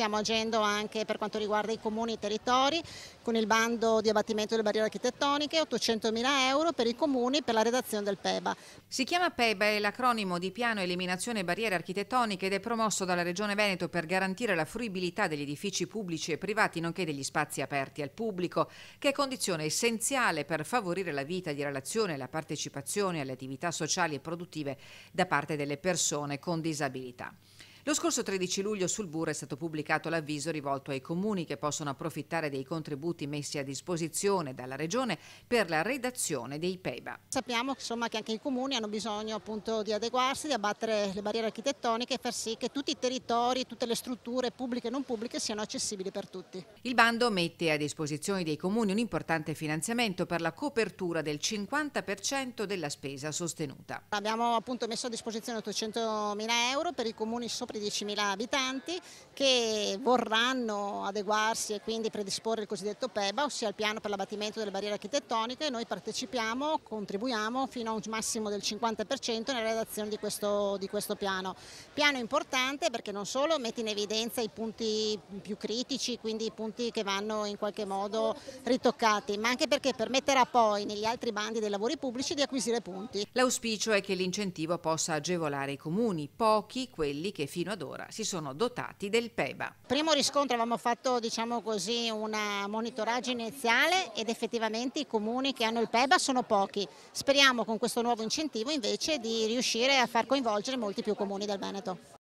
stiamo agendo anche per quanto riguarda i comuni e i territori con il bando di abbattimento delle barriere architettoniche, 800.000 euro per i comuni per la redazione del PEBA. Si chiama PEBA, è l'acronimo di Piano Eliminazione Barriere Architettoniche ed è promosso dalla Regione Veneto per garantire la fruibilità degli edifici pubblici e privati nonché degli spazi aperti al pubblico, che è condizione essenziale per favorire la vita di relazione e la partecipazione alle attività sociali e produttive da parte delle persone con disabilità. Lo scorso 13 luglio sul BUR è stato pubblicato l'avviso rivolto ai comuni che possono approfittare dei contributi messi a disposizione dalla Regione per la redazione dei PEBA. Sappiamo insomma, che anche i comuni hanno bisogno appunto, di adeguarsi, di abbattere le barriere architettoniche e far sì che tutti i territori, tutte le strutture pubbliche e non pubbliche siano accessibili per tutti. Il bando mette a disposizione dei comuni un importante finanziamento per la copertura del 50% della spesa sostenuta. Abbiamo appunto messo a disposizione 800.000 euro per i comuni sopra 10.000 abitanti che vorranno adeguarsi e quindi predisporre il cosiddetto PEBA, ossia il piano per l'abbattimento delle barriere architettoniche e noi partecipiamo, contribuiamo fino a un massimo del 50% nella redazione di questo, di questo piano. Piano importante perché non solo mette in evidenza i punti più critici, quindi i punti che vanno in qualche modo ritoccati, ma anche perché permetterà poi negli altri bandi dei lavori pubblici di acquisire punti. L'auspicio è che l'incentivo possa agevolare i comuni, pochi quelli che fino fino ad ora si sono dotati del PEBA. Primo riscontro avevamo fatto diciamo così, una monitoraggio iniziale ed effettivamente i comuni che hanno il PEBA sono pochi. Speriamo con questo nuovo incentivo invece di riuscire a far coinvolgere molti più comuni del Veneto.